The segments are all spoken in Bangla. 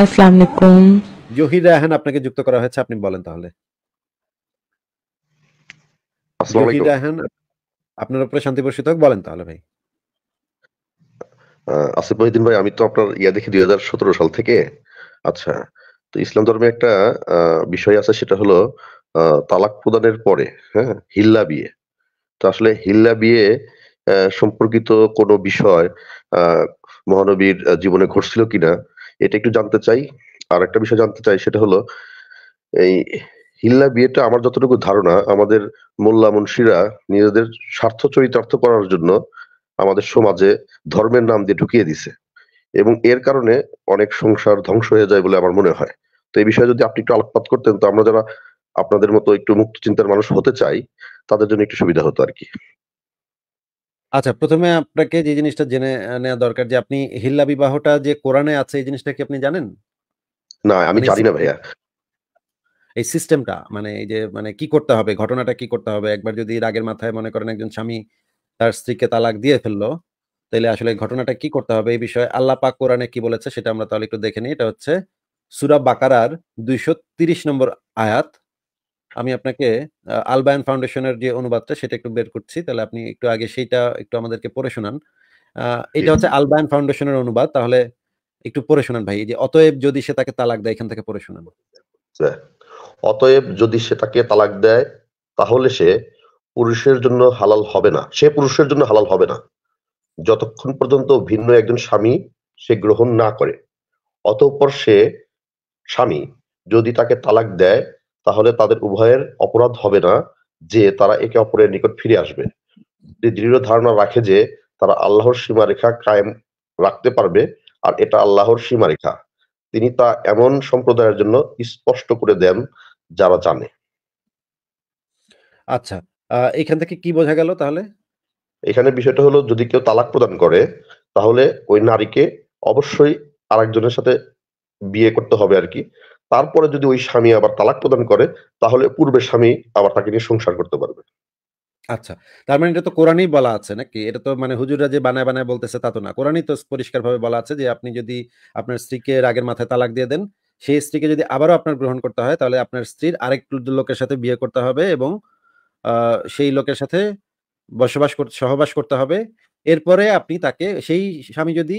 আসসালামু আলাইকুম হ্যাঁ, আপনাকে যুক্ত করা হয়েছে আপনি বলেন তাহলে হ্যাঁ, আপনার উপরে শান্তি বর্ষিত বলেন তাহলে ভাই আসিফ মহিদিন ভাই আমি তো আপনার ইয়া দেখি দুই সাল থেকে আচ্ছা তো ইসলাম ধর্মে একটা বিষয় আছে সেটা হলো তালাক প্রদানের পরে হ্যাঁ হিল্লা বিয়ে তো আসলে হিল্লা বিয়ে সম্পর্কিত কোনো বিষয় মহানবীর জীবনে ঘটছিল কিনা এটা একটু জানতে চাই আর একটা বিষয় জানতে চাই সেটা হলো এই হিল্লা বিয়েটা আমার যতটুকু ধারণা আমাদের মোল্লা মুন্সিরা নিজেদের স্বার্থ চরিতার্থ করার জন্য আমাদের সমাজে ধর্মের নাম দিয়ে ঢুকিয়ে দিছে এবং এর কারণে অনেক সংসার ধ্বংস হয়ে যায় বলে আমার মনে হয় তো এই বিষয়ে যদি আপনি একটু আলোকপাত করতেন তো আমরা যারা আপনাদের মতো একটু মুক্ত চিন্তার মানুষ হতে চাই তাদের জন্য একটু সুবিধা হতো আর কি আচ্ছা, প্রথমে আপনাকে যে জিনিসটা জেনে নেওয়া দরকার যে আপনি হিল্লা বিবাহটা যে কোরআনে আছে এই জিনিসটা কি আপনি জানেন? না, আমি মানে জানি না ভাইয়া। এই সিস্টেমটা মানে এই যে মানে কি করতে হবে? ঘটনাটা কি করতে হবে? একবার যদি রাগের মাথায় মনে করেন একজন স্বামী তার স্ত্রীকে তালাক দিয়ে ফেললো তাহলে আসলে ঘটনাটা কি করতে হবে এই বিষয়ে আল্লাহ পাক কোরআনে কি বলেছে সেটা আমরা তাহলে একটু দেখে নিই। এটা হচ্ছে সুরা বাকারার তিরিশ নম্বর আয়াত। আমি আপনাকে আলবায়ন ফাউন্ডেশনের যে অনুবাদটা সেটা একটু বের করছি তাহলে আপনি একটু আগে সেইটা একটু আমাদেরকে পড়ে শোনান এটা হচ্ছে আলবায়ন ফাউন্ডেশনের অনুবাদ তাহলে একটু পড়ে শোনান ভাই যে অতএব যদি সে তাকে তালাক দেয় এখান থেকে পড়ে শোনান অতএব যদি সে তাকে তালাক দেয় তাহলে সে পুরুষের জন্য হালাল হবে না সে পুরুষের জন্য হালাল হবে না যতক্ষণ পর্যন্ত ভিন্ন একজন স্বামী সে গ্রহণ না করে অতঃপর সে স্বামী যদি তাকে তালাক দেয় তাহলে তাদের উভয়ের অপরাধ হবে না যে তারা একে অপরের নিকট ফিরে আসবে দৃঢ় ধারণা রাখে যে তারা আল্লাহর সীমারেখা কায়েম রাখতে পারবে আর এটা আল্লাহর সীমারেখা তিনি তা এমন সম্প্রদায়ের জন্য স্পষ্ট করে দেন যারা জানে আচ্ছা এখান থেকে কি বোঝা গেল তাহলে এখানে বিষয়টা হলো যদি কেউ তালাক প্রদান করে তাহলে ওই নারীকে অবশ্যই আরেকজনের সাথে বিয়ে করতে হবে আর কি তারপরে যদি ওই স্বামী আবার তালাক প্রদান করে তাহলে পূর্বের স্বামী আবার তাকে নিয়ে সংসার করতে পারবে আচ্ছা তার মানে এটা তো কোরআনই বলা আছে নাকি এটা তো মানে হুজুররা যে বানায় বানায় বলতেছে তা তো না কোরআনই তো পরিষ্কারভাবে বলা আছে যে আপনি যদি আপনার স্ত্রীকে রাগের মাথায় তালাক দিয়ে দেন সেই স্ত্রীকে যদি আবারও আপনার গ্রহণ করতে হয় তাহলে আপনার স্ত্রীর আরেক লোকের সাথে বিয়ে করতে হবে এবং সেই লোকের সাথে বসবাস করতে সহবাস করতে হবে এরপরে আপনি তাকে সেই স্বামী যদি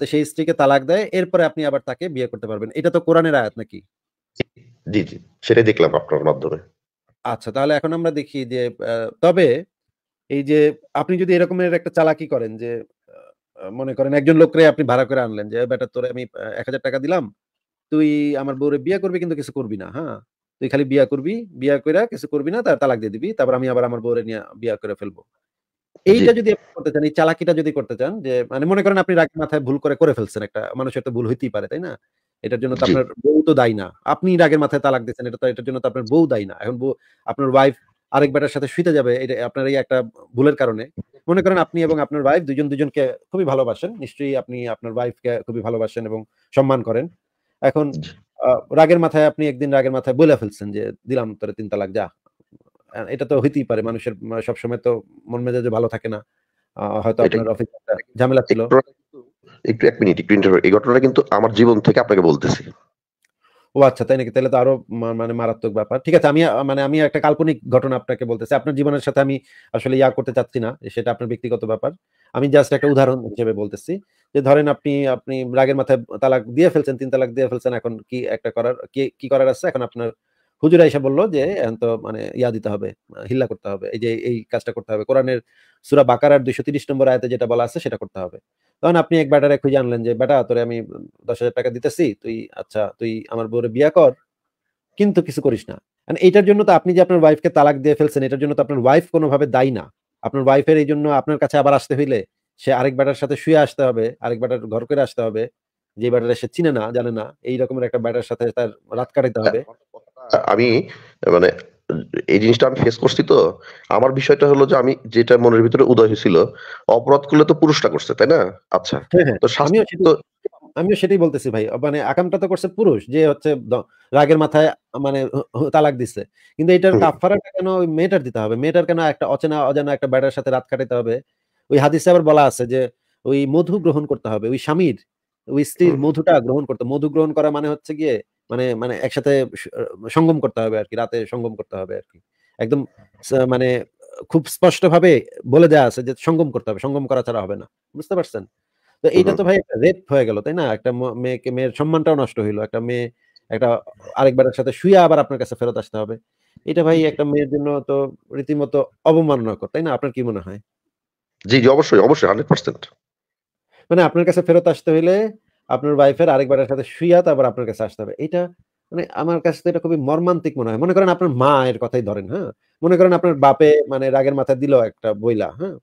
তো সেই স্ত্রীকে তালাক দেয় এরপরে আপনি আবার তাকে বিয়ে করতে পারবেন এটা তো কোরআনের আয়াত নাকি জি জি সেটাই দেখলাম আপনার মাধ্যমে আচ্ছা তাহলে এখন আমরা দেখি যে তবে এই যে আপনি যদি এরকম একটা চালাকি করেন যে মনে করেন একজন লোকরে আপনি ভাড়া করে আনলেন যে বেটা তোরে আমি এক হাজার টাকা দিলাম তুই আমার বউরে বিয়ে করবি কিন্তু কিছু করবি না হ্যাঁ তুই খালি বিয়া করবি বিয়া করে কিছু করবি না তার তালাক দিয়ে দিবি তারপর আমি আবার আমার বউরে নিয়ে বিয়া করে ফেলবো এইটা যদি আপনি করতে চান এই চালাকিটা যদি করতে চান যে মানে মনে করেন আপনি রাগের মাথায় ভুল করে করে ফেলছেন একটা মানুষের তো ভুল হইতেই পারে তাই না এটার জন্য তো আপনার বউ তো দায়ী না আপনি রাগের মাথায় তালাক দিচ্ছেন এটা তো এটার জন্য তো আপনার বউ দায়ী না এখন আপনার ওয়াইফ আরেক বেটার সাথে শুইতে যাবে এটা আপনার এই একটা ভুলের কারণে মনে করেন আপনি এবং আপনার ওয়াইফ দুজন দুজনকে খুবই ভালোবাসেন নিশ্চয়ই আপনি আপনার ওয়াইফকে খুবই ভালোবাসেন এবং সম্মান করেন এখন রাগের মাথায় আপনি একদিন রাগের মাথায় বলে ফেলছেন যে দিলাম তোরে তিন তালাক যা এটা তো হইতেই পারে মানুষের সবসময় তো মন মেজাজে ভালো থাকে না হয়তো আপনার অফিস ঝামেলা ছিল একটু এক মিনিট একটু ইন্টারভিউ এই ঘটনাটা কিন্তু আমার জীবন থেকে আপনাকে বলতেছি ও আচ্ছা তাই নাকি তাহলে তো আরো মানে মারাত্মক ব্যাপার ঠিক আছে আমি মানে আমি একটা কাল্পনিক ঘটনা আপনাকে বলতেছি আপনার জীবনের সাথে আমি আসলে ইয়া করতে চাচ্ছি না সেটা আপনার ব্যক্তিগত ব্যাপার আমি জাস্ট একটা উদাহরণ হিসেবে বলতেছি যে ধরেন আপনি আপনি রাগের মাথায় তালাক দিয়ে ফেলছেন তিন তালাক দিয়ে ফেলছেন এখন কি একটা করার কি কি করার আছে এখন আপনার হুজুরা এসে বললো যে এখন তো মানে ইয়া দিতে হবে হিল্লা করতে হবে এই যে এই কাজটা করতে হবে কোরআনের সুরা বাকারার দুইশো তিরিশ নম্বর আয়তে যেটা বলা আছে সেটা করতে হবে তখন আপনি এক ব্যাটারে খুঁজে আনলেন যে ব্যাটা তোরে আমি দশ হাজার টাকা দিতেছি তুই আচ্ছা তুই আমার বউরে বিয়া কর কিন্তু কিছু করিস না এটার জন্য তো আপনি যে আপনার ওয়াইফকে তালাক দিয়ে ফেলছেন এটার জন্য তো আপনার ওয়াইফ কোনোভাবে দায়ী না আপনার ওয়াইফের এই জন্য আপনার কাছে আবার আসতে হইলে সে আরেক ব্যাটার সাথে শুয়ে আসতে হবে আরেক ব্যাটার ঘর করে আসতে হবে যে ব্যাটারে সে চিনে না জানে না এই রকমের একটা ব্যাটার সাথে তার রাত কাটাইতে হবে আমি মানে এই জিনিসটা আমি ফেস করছি তো আমার বিষয়টা হলো যে আমি যেটা মনের ভিতরে উদয় হয়েছিল অপরাধ করলে তো পুরুষটা করছে তাই না আচ্ছা হ্যাঁ, হ্যাঁ। তো স্বামী তো আমিও সেটাই বলতেছি ভাই মানে আকামটা তো করছে পুরুষ যে হচ্ছে রাগের মাথায় মানে তালাক দিছে কিন্তু এটার কাফারাটা কেন ওই মেয়েটার দিতে হবে মেয়েটার কেন একটা অচেনা অজানা একটা ব্যাটার সাথে রাত কাটাতে হবে ওই হাদিসে আবার বলা আছে যে ওই মধু গ্রহণ করতে হবে ওই স্বামীর ওই স্ত্রীর মধুটা গ্রহণ করতে মধু গ্রহণ করা মানে হচ্ছে গিয়ে মানে মানে একসাথে সঙ্গম করতে হবে আর কি রাতে সঙ্গম করতে হবে আর কি একদম মানে খুব স্পষ্ট ভাবে বলে দেওয়া আছে যে সঙ্গম করতে হবে সঙ্গম করা ছাড়া হবে না বুঝতে পারছেন তো এইটা তো ভাই রেপ হয়ে গেল তাই না একটা মেয়েকে মেয়ের সম্মানটাও নষ্ট হইলো একটা মেয়ে একটা আরেকবারের সাথে শুয়ে আবার আপনার কাছে ফেরত আসতে হবে এটা ভাই একটা মেয়ের জন্য তো রীতিমতো অবমাননাকর তাই না আপনার কি মনে হয় জি জি অবশ্যই অবশ্যই হান্ড্রেড পার্সেন্ট মানে আপনার কাছে ফেরত আসতে হইলে আপনার ওয়াইফের আরেকবারের সাথে শুইয়া তারপর আপনার কাছে আসতে হবে এটা মানে আমার কাছে তো এটা খুবই মর্মান্তিক মনে হয় মনে করেন আপনার মা এর কথাই ধরেন হ্যাঁ মনে করেন আপনার বাপে মানে রাগের মাথায় দিল একটা বইলা হ্যাঁ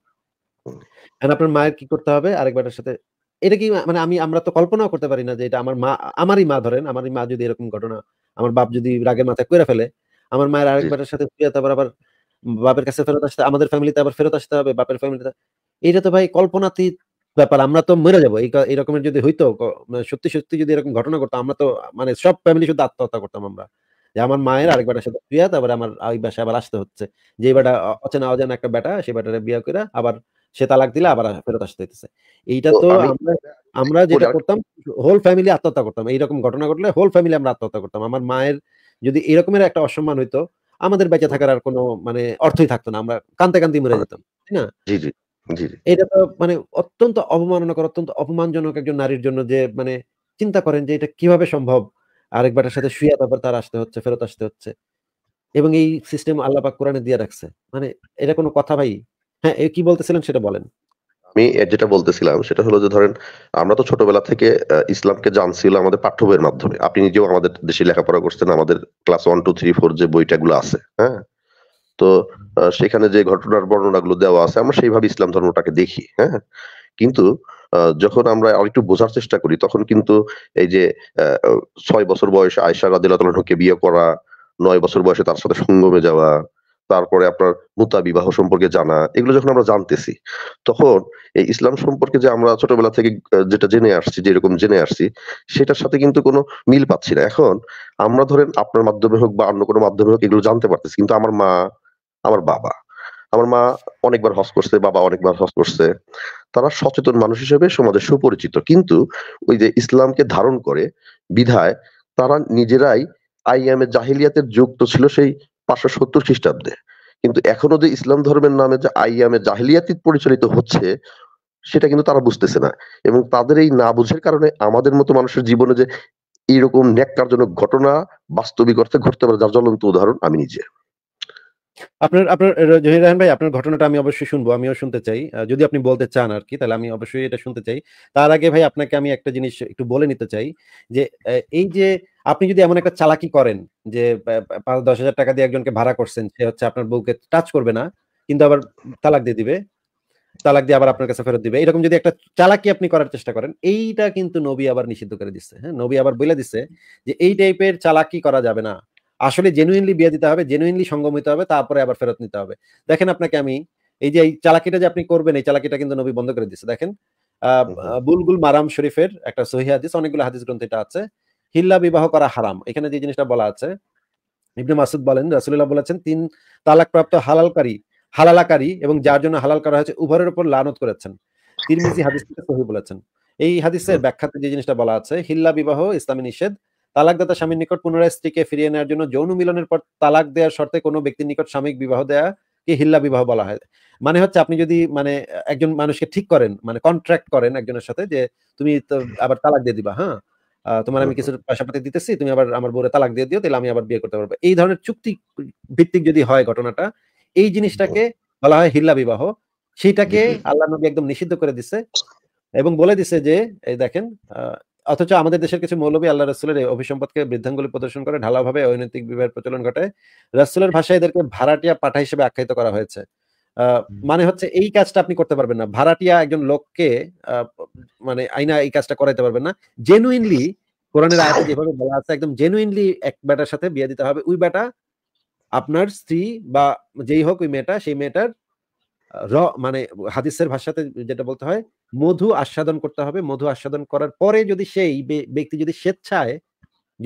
আপনার মায়ের কি করতে হবে আরেকবারের সাথে এটা কি মানে আমি আমরা তো কল্পনাও করতে পারি না যে এটা আমার মা আমারই মা ধরেন আমারই মা যদি এরকম ঘটনা আমার বাপ যদি রাগের মাথায় করে ফেলে আমার মায়ের আরেকবারের সাথে তারপর আবার বাপের কাছে ফেরত আসতে আমাদের ফ্যামিলিতে আবার ফেরত আসতে হবে বাপের ফ্যামিলিতে এটা তো ভাই কল্পনাতীত ব্যাপার আমরা তো মেরে যাবো এই যদি হইতো মানে সত্যি সত্যি যদি এরকম ঘটনা ঘটতো আমরা তো মানে সব ফ্যামিলি শুধু আত্মহত্যা করতাম আমরা যে আমার মায়ের আরেক বেটার সাথে বিয়া তারপরে আমার ওই বাসায় আবার আসতে হচ্ছে যে বেটা অচেনা অজানা একটা বেটা সে বেটারে বিয়া করে আবার সে তালাক দিলে আবার ফেরত আসতে হইতেছে এইটা তো আমরা যেটা করতাম হোল ফ্যামিলি আত্মহত্যা করতাম এইরকম ঘটনা ঘটলে হোল ফ্যামিলি আমরা আত্মহত্যা করতাম আমার মায়ের যদি এরকমের একটা অসম্মান হইতো আমাদের বেঁচে থাকার আর কোনো মানে অর্থই থাকতো না আমরা কান্দতে কান্তি মরে যেতাম তাই না এটা তো মানে অত্যন্ত অবমাননাকর, অত্যন্ত অপমানজনক একজন নারীর জন্য যে মানে চিন্তা করেন যে এটা কিভাবে সম্ভব? আরেকবারের সাথে শুয়ে তারপর তার আসতে হচ্ছে, ফেরত আসতে হচ্ছে। এবং এই সিস্টেম আল্লাহ পাক কোরআনে দিয়ে রাখছে। মানে এটা কোনো কথা ভাই? হ্যাঁ, এ কি বলতেছিলেন সেটা বলেন? আমি যেটা বলতেছিলাম সেটা হলো যে ধরেন আমরা তো ছোটবেলা থেকে ইসলামকে জানছি আমাদের পাঠ্য বইয়ের মাধ্যমে। আপনি নিজেও আমাদের দেশে লেখাপড়া করছেন। আমাদের class one two three four যে বইটাগুলো আছে, হ্যাঁ? তো সেখানে যে ঘটনার বর্ণনাগুলো দেওয়া আছে আমরা সেইভাবে ইসলাম ধর্মটাকে দেখি হ্যাঁ কিন্তু যখন আমরা আরেকটু বোঝার চেষ্টা করি তখন কিন্তু এই যে ছয় বছর বয়সে আয়সা রাদিল্লাহকে বিয়ে করা নয় বছর বয়সে তার সাথে সঙ্গমে যাওয়া তারপরে আপনার মুতা বিবাহ সম্পর্কে জানা এগুলো যখন আমরা জানতেছি তখন এই ইসলাম সম্পর্কে যে আমরা ছোটবেলা থেকে যেটা জেনে আসছি যে এরকম জেনে আসছি সেটার সাথে কিন্তু কোনো মিল পাচ্ছি না এখন আমরা ধরেন আপনার মাধ্যমে হোক বা অন্য কোনো মাধ্যমে হোক এগুলো জানতে পারতেছি কিন্তু আমার মা আমার বাবা আমার মা অনেকবার হজ করছে বাবা অনেকবার হজ করছে তারা সচেতন মানুষ হিসেবে সমাজে সুপরিচিত কিন্তু ওই যে ইসলামকে ধারণ করে বিধায় তারা নিজেরাই আইএমএ জাহিলিয়াতের যুক্ত ছিল সেই পাঁচশো সত্তর খ্রিস্টাব্দে কিন্তু এখনো যে ইসলাম ধর্মের নামে যে আইএমএ জাহিলিয়াতি পরিচালিত হচ্ছে সেটা কিন্তু তারা বুঝতেছে না এবং তাদের এই না বুঝের কারণে আমাদের মতো মানুষের জীবনে যে এইরকম ন্যাক্কারজনক ঘটনা বাস্তবিক অর্থে ঘটতে পারে যার জ্বলন্ত উদাহরণ আমি নিজে আপনার আপনার জহির রাহান ভাই আপনার ঘটনাটা আমি অবশ্যই শুনবো আমিও শুনতে চাই যদি আপনি বলতে চান আর কি তাহলে আমি অবশ্যই এটা শুনতে চাই তার আগে ভাই আপনাকে আমি একটা জিনিস একটু বলে নিতে চাই যে এই যে আপনি যদি এমন একটা চালাকি করেন যে পাঁচ দশ হাজার টাকা দিয়ে একজনকে ভাড়া করছেন সে হচ্ছে আপনার বউকে টাচ করবে না কিন্তু আবার তালাক দিয়ে দিবে তালাক দিয়ে আবার আপনার কাছে ফেরত দিবে এরকম যদি একটা চালাকি আপনি করার চেষ্টা করেন এইটা কিন্তু নবী আবার নিষিদ্ধ করে দিচ্ছে হ্যাঁ নবী আবার বলে দিচ্ছে যে এই টাইপের চালাকি করা যাবে না আসলে জেনুইনলি বিয়ে দিতে হবে জেনুইনলি সঙ্গম হইতে হবে তারপরে আবার ফেরত নিতে হবে দেখেন আপনাকে আমি এই যে এই চালাকিটা যে আপনি করবেন এই চালাকিটা কিন্তু নবী বন্ধ করে দিচ্ছে দেখেন বুলগুল মারাম শরীফের একটা সহি হাদিস অনেকগুলো হাদিস গ্রন্থ এটা আছে হিল্লা বিবাহ করা হারাম এখানে যে জিনিসটা বলা আছে ইবনে মাসুদ বলেন রাসুল্লাহ বলেছেন তিন তালাকপ্রাপ্ত হালালকারী হালালাকারী এবং যার জন্য হালাল করা হয়েছে উভয়ের উপর লানত করেছেন তিরমিজি হাদিস সহি বলেছেন এই হাদিসের ব্যাখ্যাতে যে জিনিসটা বলা আছে হিল্লা বিবাহ ইসলামী নিষেধ তালাকদাতা স্বামীর নিকট পুনরায় স্ত্রীকে ফিরিয়ে নেওয়ার জন্য যৌন মিলনের পর তালাক দেওয়ার শর্তে কোনো ব্যক্তির নিকট স্বামীক বিবাহ দেয়া কি হিল্লা বিবাহ বলা হয় মানে হচ্ছে আপনি যদি মানে একজন মানুষকে ঠিক করেন মানে কন্ট্রাক্ট করেন একজনের সাথে যে তুমি তো আবার তালাক দিয়ে দিবা হ্যাঁ তোমার আমি কিছু পয়সাপাতি দিতেছি তুমি আবার আমার বোরে তালাক দিয়ে দিও তাহলে আমি আবার বিয়ে করতে পারবো এই ধরনের চুক্তি ভিত্তিক যদি হয় ঘটনাটা এই জিনিসটাকে বলা হয় হিল্লা বিবাহ সেটাকে আল্লাহ নবী একদম নিষিদ্ধ করে দিছে এবং বলে দিছে যে এই দেখেন অথচ আমাদের দেশের কিছু মৌলবী আল্লাহ রসুলের এই অভিসম্পদকে বৃদ্ধাঙ্গুলি প্রদর্শন করে ঢালাভাবে অনৈতিক বিবাহের প্রচলন ঘটে রসুলের ভাষায় এদেরকে ভাড়াটিয়া পাঠা হিসেবে আখ্যায়িত করা হয়েছে মানে হচ্ছে এই কাজটা আপনি করতে পারবেন না ভাড়াটিয়া একজন লোককে মানে আইনা এই কাজটা করাইতে পারবেন না জেনুইনলি কোরআনের হ্যাঁ। আয়াতে যেভাবে বলা আছে একদম জেনুইনলি এক বেটার সাথে বিয়ে দিতে হবে ওই বেটা আপনার স্ত্রী বা যেই হোক ওই মেয়েটা সেই মেয়েটার র মানে হাদিসের ভাষাতে যেটা বলতে হয় মধু আস্বাদন করতে হবে মধু আস্বাদন করার পরে যদি সেই ব্যক্তি যদি স্বেচ্ছায়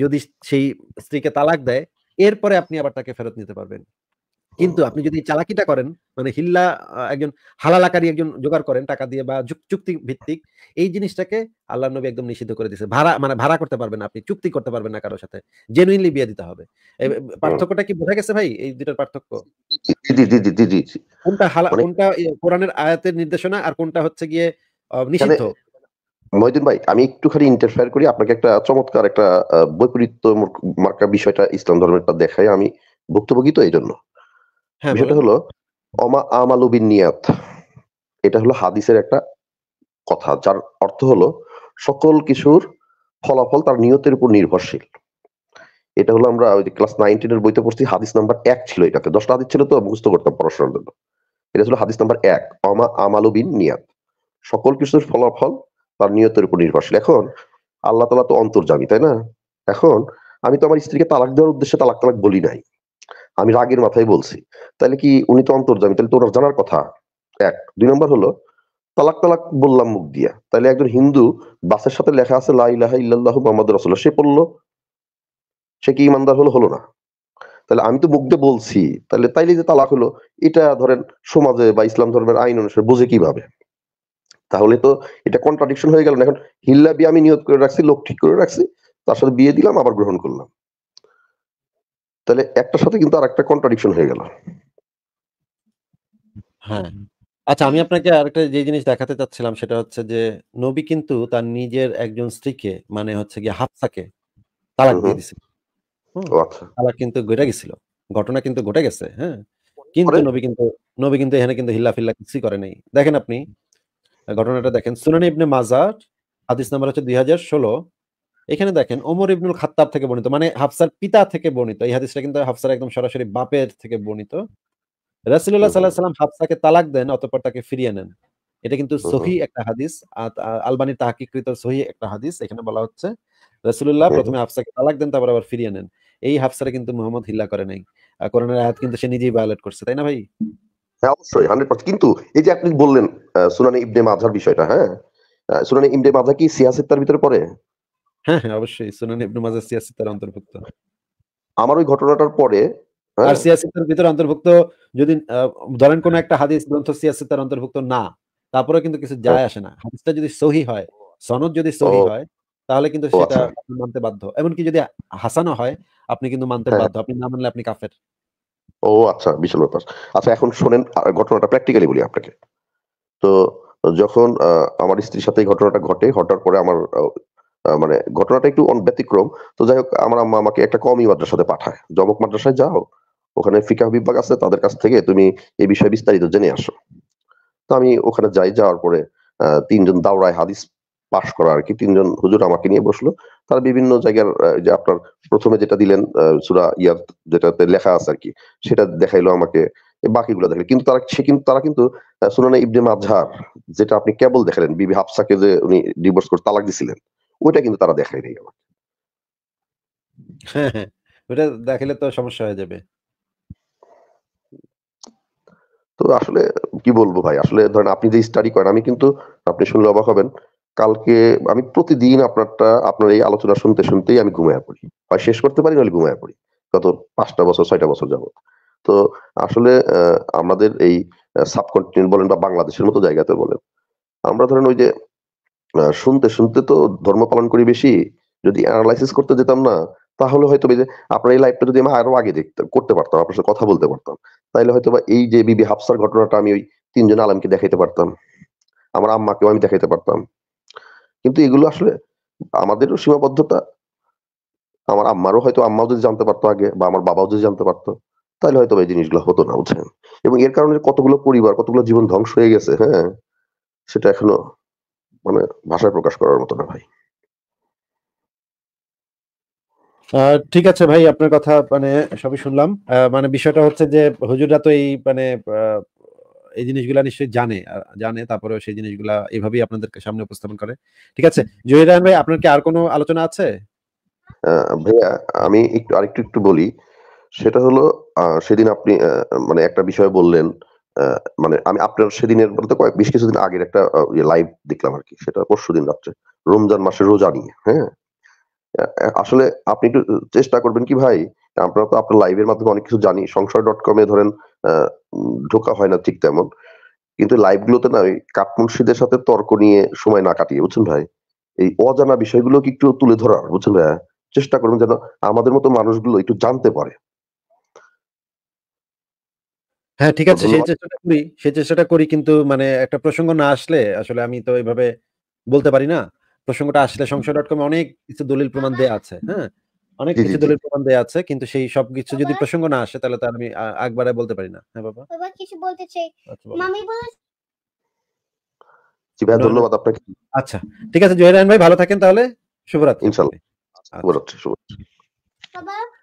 যদি সেই স্ত্রীকে তালাক দেয় এরপরে আপনি আবার তাকে ফেরত নিতে পারবেন কিন্তু আপনি যদি চালাকিটা করেন মানে হিল্লা একজন হালালাকারী একজন জোগাড় করেন টাকা দিয়ে বা চুক্তি ভিত্তিক এই জিনিসটাকে আল্লাহ নবী একদম নিষিদ্ধ করে দিয়েছে ভাড়া মানে ভাড়া করতে পারবেন আপনি চুক্তি করতে পারবেন না কারোর সাথে জেনুইনলি বিয়ে দিতে হবে পার্থক্যটা কি বোঝা গেছে ভাই এই দুটার পার্থক্য কোনটা হালা কোনটা ইয়ে কোরআনের আয়াতের নির্দেশনা আর কোনটা হচ্ছে গিয়ে নিষিদ্ধ মহিদিন ভাই আমি একটুখানি ইন্টারফেয়ার করি আপনাকে একটা চমৎকার একটা বৈপরীত্য মার্কা বিষয়টা ইসলাম ধর্মেরটা দেখাই আমি ভুক্তভোগী তো এই জন্য হ্যাঁ বিষয়টা হলো অমা আমালুবিন নিয়াত এটা হলো হাদিসের একটা কথা যার অর্থ হলো সকল কিছুর ফলাফল তার নিয়তের উপর নির্ভরশীল এটা হলো আমরা ওই ক্লাস নাইনটিন এর বইতে পড়ছি হাদিস নাম্বার এক ছিল এটাতে দশটা হাদিস ছিল তো মুখস্থ করতাম পড়াশোনার জন্য এটা ছিল হাদিস নাম্বার এক অমা আমালুবিন নিয়াত সকল কিছুর ফলাফল তার নিয়তের উপর নির্ভরশীল এখন আল্লাহ তালা তো অন্তর্জামী তাই না এখন আমি তো আমার স্ত্রীকে তালাক দেওয়ার উদ্দেশ্যে তালাক তালাক বলি নাই আমি রাগের মাথায় বলছি তাহলে কি উনি তো অন্তর্জামী তাহলে তো ওরা জানার কথা এক দুই নম্বর হলো তালাক তালাক বললাম মুখ দিয়া তাহলে একজন হিন্দু বাসের সাথে লেখা আছে লা ইলাহা ইল্লাল্লাহু মোহাম্মদ রাসুল্লাহ সে পড়লো সে কি ইমানদার হলো হলো না তাহলে আমি তো মুখ দিয়ে বলছি তাহলে তাইলে যে তালাক হলো এটা ধরেন সমাজে বা ইসলাম ধর্মের আইন অনুসারে বোঝে কিভাবে তাহলে তো এটা কন্ট্রাডিকশন হয়ে গেল না এখন হিল্লা বিয়ে আমি নিয়োগ করে রাখছি লোক ঠিক করে রাখছি তার সাথে বিয়ে দিলাম আবার গ্রহণ করলাম তাহলে একটার সাথে কিন্তু আর একটা কন্ট্রাডিকশন হয়ে গেল হ্যাঁ আচ্ছা আমি আপনাকে আরেকটা যে জিনিস দেখাতে চাচ্ছিলাম সেটা হচ্ছে যে নবী কিন্তু তার নিজের একজন স্ত্রীকে মানে হচ্ছে গিয়ে হাফসাকে তালাক দিয়ে দিছিল আচ্ছা। তালাক কিন্তু ঘটে গেছিল ঘটনা কিন্তু ঘটে গেছে হ্যাঁ কিন্তু নবী কিন্তু নবী কিন্তু এখানে কিন্তু হিল্লা ফিল্লা কিছুই করে নাই দেখেন আপনি ঘটনাটা দেখেন সুনানি ইবনে মাজার হাদিস নাম্বার হচ্ছে দুই হাজার ষোলো এখানে দেখেন ওমর ইবনুল খাত্তাব থেকে বর্ণিত মানে হাফসার পিতা থেকে বর্ণিত এই হাদিসটা কিন্তু হাফসার একদম সরাসরি বাপের থেকে বর্ণিত রাসুল্লাহ সাল্লাহ সাল্লাম হাফসাকে তালাক দেন অতঃপর তাকে ফিরিয়ে নেন এটা কিন্তু সহি একটা হাদিস আলবানি তাহাকিকৃত সহি একটা হাদিস এখানে বলা হচ্ছে রাসুল্লাহ প্রথমে হাফসাকে তালাক দেন তারপর আবার ফিরিয়ে নেন এই হাফসারে কিন্তু মোহাম্মদ হিল্লা করে নাই করোনার আয়াত কিন্তু সে নিজেই ভায়োলেট করছে তাই না ভাই হ্যাঁ অবশ্যই হান্ড্রেড পার্সেন্ট কিন্তু এই যে আপনি বললেন সুনানি ইবনে মাজার বিষয়টা হ্যাঁ সুনানি ইবনে মাজার কি সিয়াসিত্তার ভিতরে পড়ে হ্যাঁ, হ্যাঁ অবশ্যই সুনান ইবনু মাজা সিয়াসিতার অন্তর্ভুক্ত আমার ওই ঘটনাটার পরে হ্যাঁ। আর সিয়াসিতার ভিতরে অন্তর্ভুক্ত যদি ধরেন কোন একটা হাদিস গ্রন্থ সিয়াসিতার অন্তর্ভুক্ত না তারপরে কিন্তু কিছু যায় আসে না হাদিসটা যদি সহি হয় সনদ যদি সহি হয় তাহলে কিন্তু সেটা আচ্ছা। মানতে বাধ্য এমনকি যদি হাসানো হয় আপনি কিন্তু মানতে হ্যাঁ। বাধ্য আপনি না মানলে আপনি কাফের ও আচ্ছা বিশাল ব্যাপার আচ্ছা এখন শোনেন ঘটনাটা প্র্যাকটিক্যালি বলি আপনাকে তো যখন আমার স্ত্রীর সাথে ঘটনাটা ঘটে ঘটার পরে আমার মানে ঘটনাটা একটু ব্যতিক্রম তো যাই হোক আমার আম্মা আমাকে একটা কমই মাদ্রাসাতে পাঠায় জমক মাদ্রাসায় যাও ওখানে ফিকা বিভাগ আছে তাদের কাছ থেকে তুমি এই বিষয়ে বিস্তারিত জেনে আসো তো আমি ওখানে যাই যাওয়ার পরে তিনজন দাওরায় হাদিস পাশ করা আর কি তিনজন হুজুর আমাকে নিয়ে বসলো তারা বিভিন্ন জায়গার যে আপনার প্রথমে যেটা দিলেন সুরা ইয়ার যেটাতে লেখা আছে আর কি সেটা দেখাইলো আমাকে বাকিগুলো দেখালো কিন্তু তারা সে কিন্তু তারা কিন্তু সুনানা ইবনে মাঝহার যেটা আপনি কেবল দেখালেন বিবি হাফসাকে যে উনি ডিভোর্স করে তালাক দিছিলেন ওটা কিন্তু তারা দেখায় নাই আমার ওটা তো সমস্যা হয়ে যাবে তো আসলে কি বলবো ভাই আসলে ধরেন আপনি যে স্টাডি করেন আমি কিন্তু আপনি শুনলে অবাক হবেন কালকে আমি প্রতিদিন আপনারটা আপনার এই আলোচনা শুনতে শুনতেই আমি ঘুমায় পড়ি হয় শেষ করতে পারি নাহলে ঘুমায় পড়ি গত পাঁচটা বছর ছয়টা বছর যাবত তো আসলে আমাদের এই সাবকন্টিনেন্ট বলেন বা বাংলাদেশের মতো জায়গাতে বলেন আমরা ধরেন ওই যে শুনতে শুনতে তো ধর্ম পালন করি বেশি যদি অ্যানালাইসিস করতে যেতাম না তাহলে হয়তো যে আপনার এই লাইফটা যদি আমি আরো আগে দেখতাম করতে পারতাম আপনার সাথে কথা বলতে পারতাম তাইলে হয়তো বা এই যে বিবি হাফসার ঘটনাটা আমি ওই তিনজন আলমকে দেখাইতে পারতাম আমার আম্মাকেও আমি দেখাইতে পারতাম কিন্তু এগুলো আসলে আমাদেরও সীমাবদ্ধতা আমার আম্মারও হয়তো আম্মাও যদি জানতে পারতো আগে বা আমার বাবাও যদি জানতে পারতো তাহলে হয়তো এই জিনিসগুলো হতো না বুঝছেন এবং এর কারণে কতগুলো পরিবার কতগুলো জীবন ধ্বংস হয়ে গেছে হ্যাঁ সেটা এখনো মানে ভাষায় প্রকাশ করার মতো না ভাই ঠিক আছে ভাই আপনার কথা মানে সবই শুনলাম মানে বিষয়টা হচ্ছে যে হুজুরা তো এই মানে এই জিনিসগুলা নিশ্চয়ই জানে জানে তারপরে সেই জিনিসগুলা এভাবেই আপনাদেরকে সামনে উপস্থাপন করে ঠিক আছে জহির ভাই আপনার কি আর কোনো আলোচনা আছে ভাইয়া আমি একটু আরেকটু একটু বলি সেটা হলো সেদিন আপনি মানে একটা বিষয় বললেন মানে আমি আপনার সেদিনের বলতে কয়েক বেশ কিছুদিন আগের একটা লাইভ ইয়ে দেখলাম আর কি সেটা পরশু দিন রাত্রে রমজান মাসে রোজা নিয়ে হ্যাঁ আসলে আপনি একটু চেষ্টা করবেন কি ভাই আমরা তো আপনার লাইভের মাধ্যমে অনেক কিছু জানি সংসার ডট কমে ধরেন ঢোকা হয় না ঠিক তেমন কিন্তু লাইভ গুলোতে না ওই কাঠমুন্সিদের সাথে তর্ক নিয়ে সময় না কাটিয়ে বুঝছেন ভাই এই অজানা বিষয়গুলো কি একটু তুলে ধরার বুঝছেন ভাই চেষ্টা করুন যেন আমাদের মতো মানুষগুলো একটু জানতে পারে হ্যাঁ ঠিক আছে সেই চেষ্টাটা করি সেই চেষ্টাটা করি কিন্তু মানে একটা প্রসঙ্গ না আসলে আসলে আমি তো এইভাবে বলতে পারি না প্রসঙ্গটা আসলে সংসদ ডট কমে অনেক কিছু দলিল প্রমাণ দেয়া আছে হ্যাঁ অনেক কিছু দলিল প্রমাণ দেয়া আছে কিন্তু সেই সব কিছু যদি প্রসঙ্গ না আসে তাহলে তো আমি একবারে বলতে পারি না হ্যাঁ বাবা বাবা কিছু বলতে চাই আচ্ছা মামি বলে জি ভাই ধন্যবাদ আপনাকে আচ্ছা ঠিক আছে জয়রান ভাই ভালো থাকেন তাহলে শুভরাত্রি ইনশাআল্লাহ আচ্ছা। শুভরাত্রি শুভরাত্রি বাবা